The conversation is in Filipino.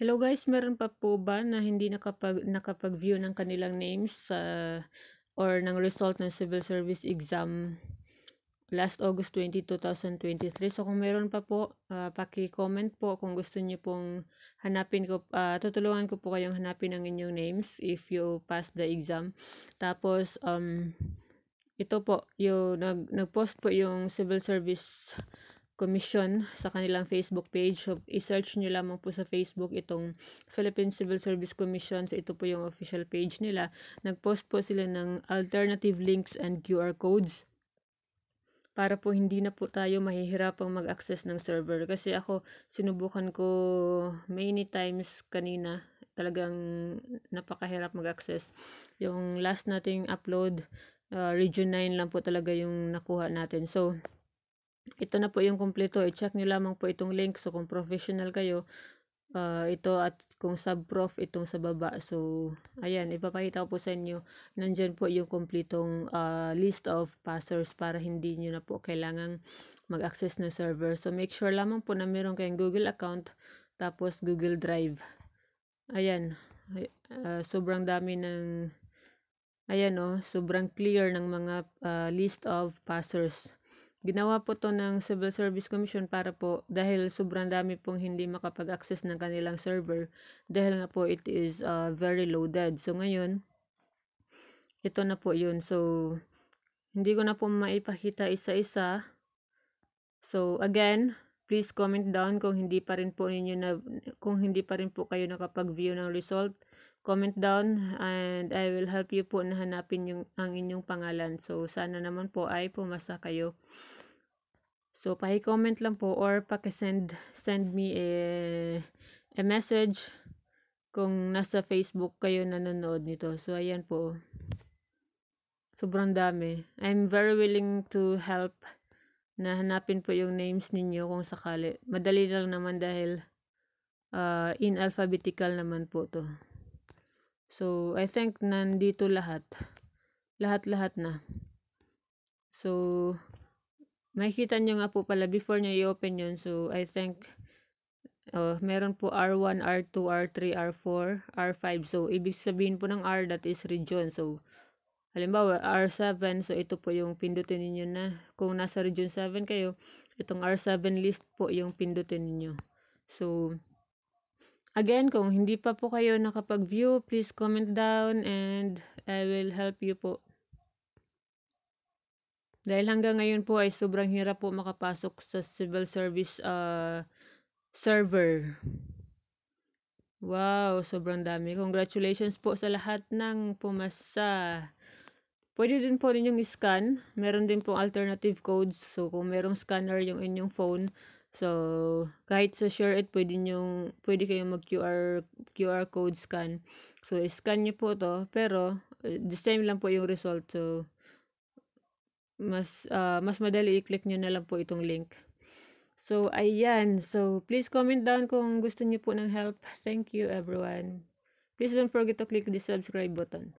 Hello guys, meron pa po ba na hindi nakapag, nakapag-view ng kanilang names sa uh, or ng result ng civil service exam last August 20, 2023? So kung meron pa po, uh, paki-comment po kung gusto niyo pong hanapin ko uh, tutulungan ko po kayong hanapin ang inyong names if you pass the exam. Tapos um ito po, yung nag nag-post po yung civil service commission sa kanilang Facebook page. So, i-search nyo lamang po sa Facebook itong Philippine Civil Service Commission. So, ito po yung official page nila. Nag-post po sila ng alternative links and QR codes para po hindi na po tayo mahihirapang mag-access ng server. Kasi ako, sinubukan ko many times kanina. Talagang napakahirap mag-access. Yung last nating upload, uh, region 9 lang po talaga yung nakuha natin. So, ito na po yung kumpleto. I-check nyo lamang po itong link. So, kung professional kayo, uh, ito at kung sub-prof, itong sa baba. So, ayan, ipapakita ko po sa inyo. Nandyan po yung kumpletong uh, list of passers para hindi nyo na po kailangang mag-access ng server. So, make sure lamang po na meron kayong Google account tapos Google Drive. Ayan, uh, sobrang dami ng, ayan o, oh, sobrang clear ng mga uh, list of passers. Ginawa po to ng Civil Service Commission para po dahil sobrang dami pong hindi makapag-access ng kanilang server dahil nga po it is uh, very loaded. So ngayon, ito na po yun. So, hindi ko na po maipakita isa-isa. So, again, please comment down kung hindi pa rin po ninyo na kung hindi pa rin po kayo nakapag-view ng result comment down and I will help you po na hanapin yung, ang inyong pangalan. So, sana naman po ay pumasa kayo. So, pahi-comment lang po or pakisend send me a, a message kung nasa Facebook kayo nanonood nito. So, ayan po. Sobrang dami. I'm very willing to help na hanapin po yung names ninyo kung sakali. Madali lang naman dahil uh, in alphabetical naman po to. So, I think nandito lahat. Lahat-lahat na. So, makikita nyo nga po pala before nyo i-open yun. So, I think uh, meron po R1, R2, R3, R4, R5. So, ibig sabihin po ng R that is region. So, halimbawa R7. So, ito po yung pindutin ninyo na. Kung nasa region 7 kayo, itong R7 list po yung pindutin ninyo. So, Again, kung hindi pa po kayo nakapag-view, please comment down and I will help you po. Dahil hanggang ngayon po ay sobrang hirap po makapasok sa civil service uh, server. Wow, sobrang dami. Congratulations po sa lahat ng pumasa. Pwede din po ninyong scan. Meron din pong alternative codes. So, kung merong scanner yung inyong phone, So, kahit sa share it, pwede, nyo, pwede kayong mag QR, QR code scan. So, scan nyo po to pero eh, the same lang po yung result. So, mas, uh, mas madali i-click nyo na lang po itong link. So, ayan. So, please comment down kung gusto nyo po ng help. Thank you, everyone. Please don't forget to click the subscribe button.